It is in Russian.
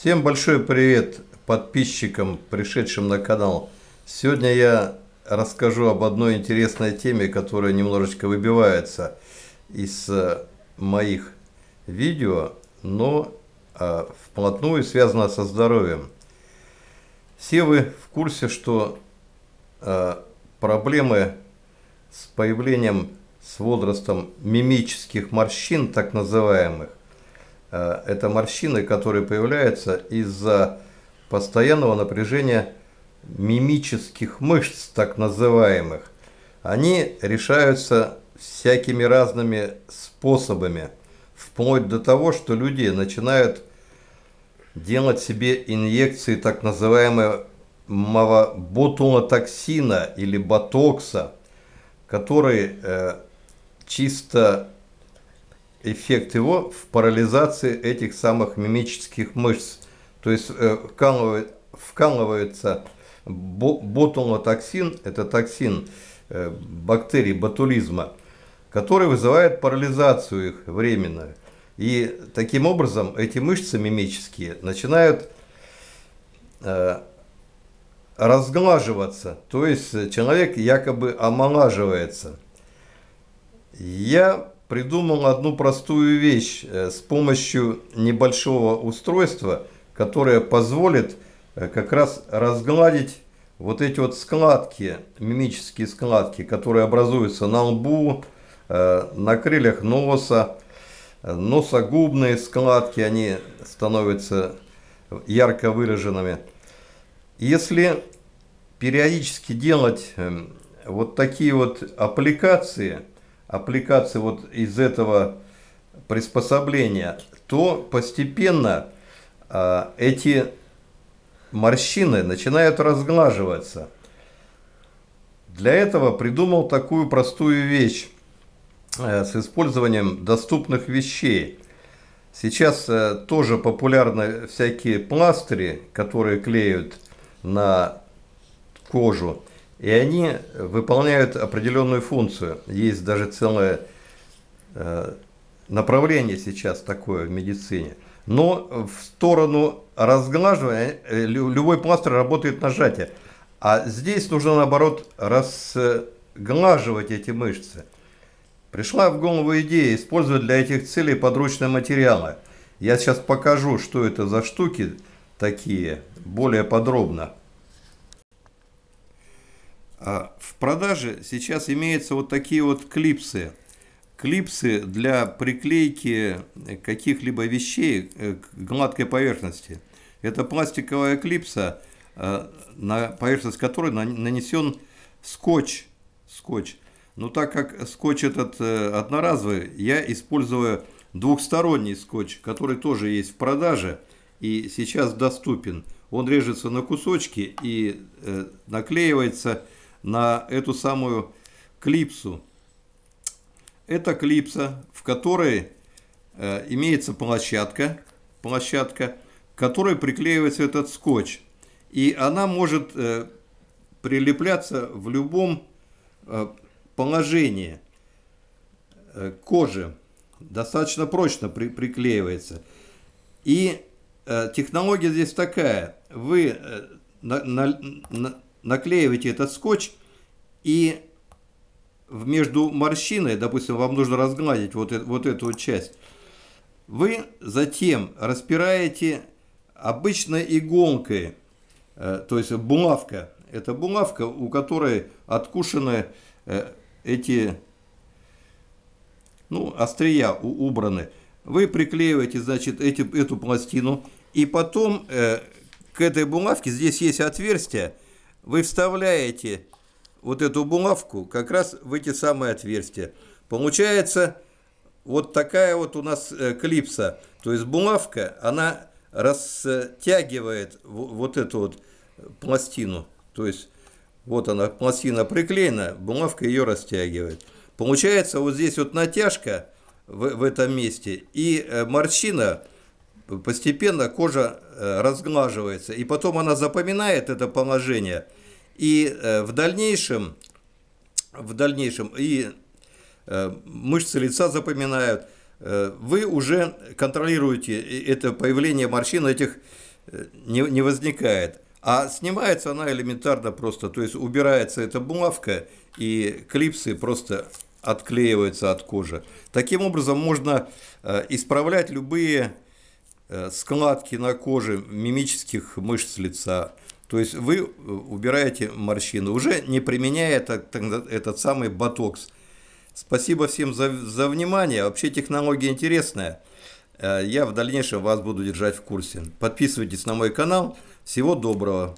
Всем большой привет подписчикам, пришедшим на канал. Сегодня я расскажу об одной интересной теме, которая немножечко выбивается из э, моих видео, но э, вплотную связана со здоровьем. Все вы в курсе, что э, проблемы с появлением с возрастом мимических морщин, так называемых, Э, это морщины, которые появляются из-за постоянного напряжения мимических мышц, так называемых. Они решаются всякими разными способами, вплоть до того, что люди начинают делать себе инъекции так называемого ботулотоксина или ботокса, который э, чисто эффект его в парализации этих самых мимических мышц. То есть э, вкалывает, вкалывается ботулотоксин, это токсин э, бактерий ботулизма, который вызывает парализацию их временно И таким образом эти мышцы мимические начинают э, разглаживаться, то есть человек якобы омолаживается. Я придумал одну простую вещь э, с помощью небольшого устройства, которое позволит э, как раз разгладить вот эти вот складки, мимические складки, которые образуются на лбу, э, на крыльях носа, носогубные складки, они становятся ярко выраженными. Если периодически делать эм, вот такие вот аппликации – аппликации вот из этого приспособления, то постепенно э, эти морщины начинают разглаживаться. Для этого придумал такую простую вещь э, с использованием доступных вещей. Сейчас э, тоже популярны всякие пластыри, которые клеют на кожу. И они выполняют определенную функцию. Есть даже целое э, направление сейчас такое в медицине. Но в сторону разглаживания э, любой пластырь работает нажатие. А здесь нужно, наоборот, разглаживать эти мышцы. Пришла в голову идея использовать для этих целей подручные материалы. Я сейчас покажу, что это за штуки такие, более подробно. А в продаже сейчас имеются вот такие вот клипсы. Клипсы для приклейки э, каких-либо вещей э, к гладкой поверхности. Это пластиковая клипса, э, на поверхность которой нанесен скотч. скотч. Но так как скотч этот одноразовый, я использую двухсторонний скотч, который тоже есть в продаже и сейчас доступен. Он режется на кусочки и наклеивается на эту самую клипсу. Это клипса, в которой э, имеется площадка, площадка, к которой приклеивается этот скотч. И она может э, прилепляться в любом э, положении э, кожи. Достаточно прочно при, приклеивается. И э, технология здесь такая. Вы э, на, на, на, наклеиваете этот скотч и в между морщиной, допустим, вам нужно разгладить вот, это, вот эту вот часть, вы затем распираете обычной иголкой, э, то есть булавка, это булавка, у которой откушены э, эти ну, острия убраны. Вы приклеиваете, значит, эти, эту пластину, и потом э, к этой булавке здесь есть отверстие, вы вставляете вот эту булавку как раз в эти самые отверстия. Получается вот такая вот у нас э, клипса. То есть булавка, она растягивает вот эту вот пластину. То есть вот она, пластина приклеена, булавка ее растягивает. Получается вот здесь вот натяжка в, в этом месте и э, морщина – постепенно кожа э, разглаживается, и потом она запоминает это положение, и э, в дальнейшем, в дальнейшем и э, мышцы лица запоминают, вы уже контролируете это появление морщин, этих не, не возникает. А снимается она элементарно просто, то есть убирается эта булавка, и клипсы просто отклеиваются от кожи. Таким образом можно исправлять любые Э, складки на коже, мимических мышц лица. То есть вы э, убираете морщины, уже не применяя этот, этот самый ботокс. Спасибо всем за, за внимание. Вообще технология интересная. Э, я в дальнейшем вас буду держать в курсе. Подписывайтесь на мой канал. Всего доброго.